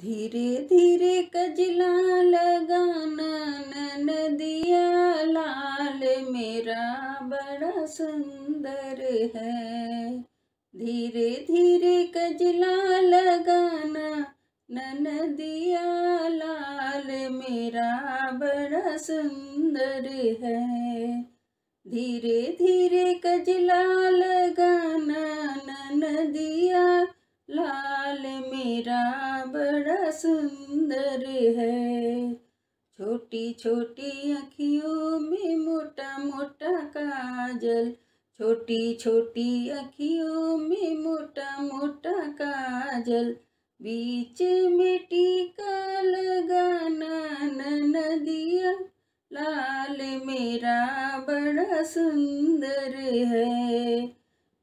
धीरे धीरे कजला लगाना नदिया लाल मेरा बड़ा सुंदर है धीरे धीरे कजला लगाना नदिया लाल मेरा बड़ा सुंदर है धीरे धीरे कजला लगाना नदिया लाल मेरा सुंदर है छोटी छोटी अखियों में मोटा मोटा काजल छोटी छोटी अखियों में मोटा मोटा काजल बीच में टीका लगाना न दिया लाल मेरा बड़ा सुंदर है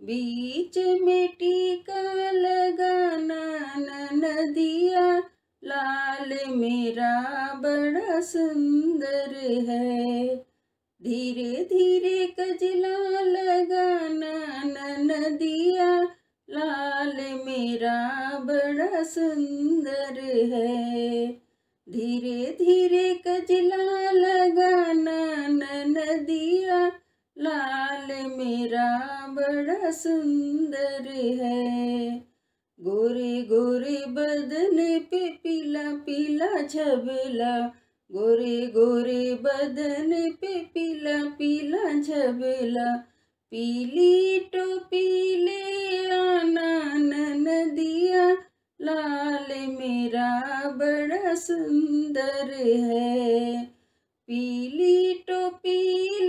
बीच में टीका लगाना न दिया लाल मेरा बड़ा सुंदर है धीरे धीरे कजला लगाना नदिया लाल मेरा बड़ा सुंदर है धीरे धीरे कजला लगाना नदिया लाल मेरा बड़ा सुंदर है गोरे गोरे बदले पे पीला झबला गोरे गोरे बदन पे पीला पीला झबला पीली टोपी ले आना नन दिया लाल मेरा बड़ा सुंदर है पीली टोपी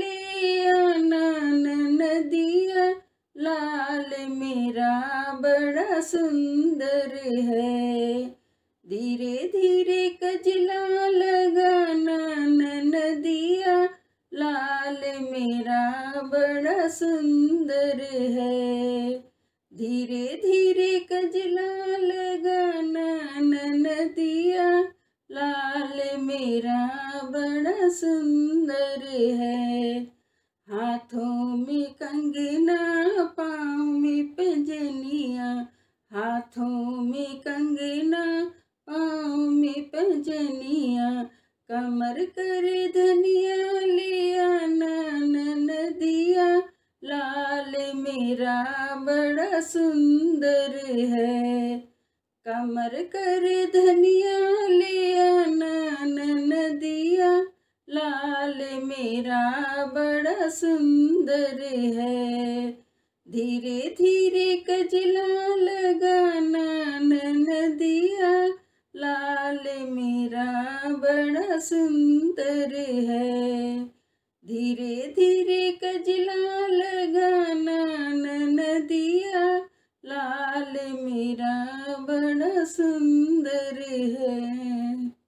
ले आना नन दिया लाल मेरा बड़ा सुंदर है धीरे धीरे कजला लगाना नदिया लाल मेरा बड़ा सुंदर है धीरे धीरे कजला लगाना नदिया लाल मेरा बड़ा सुंदर है हाथों में कंगना पाँव में पजनिया हाथों में कंगना पाँव में पजनिया कमर कर धनिया लिया नन दिया लाल मेरा बड़ा सुंदर है कमर कर धनिया लिया नन नदिया लाल मेरा बड़ा सुंदर है धीरे धीरे कजला लगाना सुंदर है धीरे धीरे कजला लगाना नदिया लाल मेरा बड़ा सुंदर है